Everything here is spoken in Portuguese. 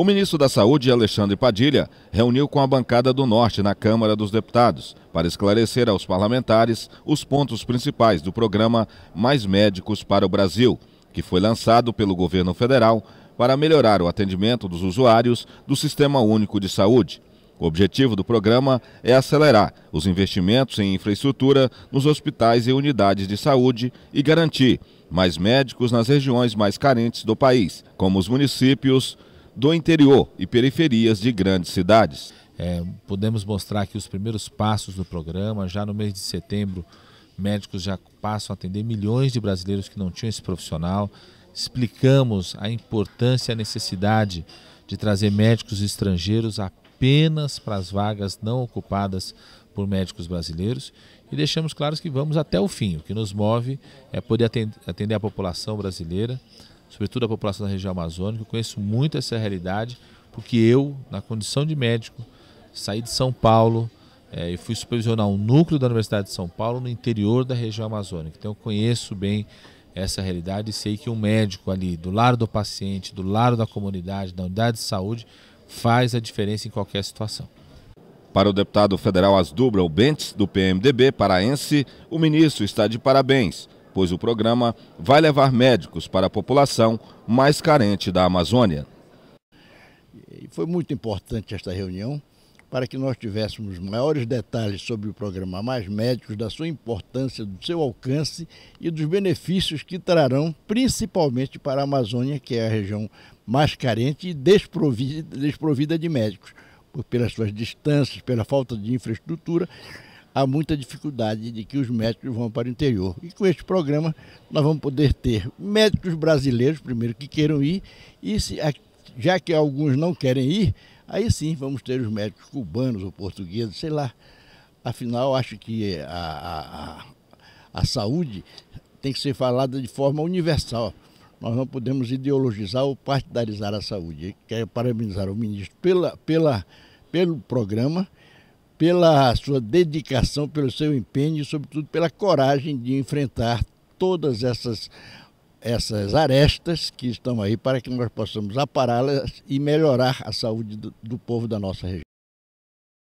O ministro da Saúde, Alexandre Padilha, reuniu com a bancada do Norte na Câmara dos Deputados para esclarecer aos parlamentares os pontos principais do programa Mais Médicos para o Brasil, que foi lançado pelo governo federal para melhorar o atendimento dos usuários do Sistema Único de Saúde. O objetivo do programa é acelerar os investimentos em infraestrutura nos hospitais e unidades de saúde e garantir mais médicos nas regiões mais carentes do país, como os municípios do interior e periferias de grandes cidades. É, podemos mostrar aqui os primeiros passos do programa. Já no mês de setembro, médicos já passam a atender milhões de brasileiros que não tinham esse profissional. Explicamos a importância e a necessidade de trazer médicos estrangeiros apenas para as vagas não ocupadas por médicos brasileiros e deixamos claro que vamos até o fim. O que nos move é poder atender a população brasileira sobretudo a população da região amazônica. Eu conheço muito essa realidade, porque eu, na condição de médico, saí de São Paulo é, e fui supervisionar um núcleo da Universidade de São Paulo no interior da região amazônica. Então eu conheço bem essa realidade e sei que um médico ali, do lado do paciente, do lado da comunidade, da unidade de saúde, faz a diferença em qualquer situação. Para o deputado federal Asdubra Bentes, do PMDB paraense, o ministro está de parabéns pois o programa vai levar médicos para a população mais carente da Amazônia. Foi muito importante esta reunião para que nós tivéssemos maiores detalhes sobre o programa Mais Médicos, da sua importância, do seu alcance e dos benefícios que trarão, principalmente para a Amazônia, que é a região mais carente e desprovida, desprovida de médicos, por, pelas suas distâncias, pela falta de infraestrutura há muita dificuldade de que os médicos vão para o interior. E com este programa nós vamos poder ter médicos brasileiros, primeiro, que queiram ir, e se, já que alguns não querem ir, aí sim vamos ter os médicos cubanos ou portugueses, sei lá. Afinal, acho que a, a, a saúde tem que ser falada de forma universal. Nós não podemos ideologizar ou partidarizar a saúde. Quero parabenizar o ministro pela, pela, pelo programa pela sua dedicação, pelo seu empenho e, sobretudo, pela coragem de enfrentar todas essas, essas arestas que estão aí para que nós possamos apará-las e melhorar a saúde do, do povo da nossa região.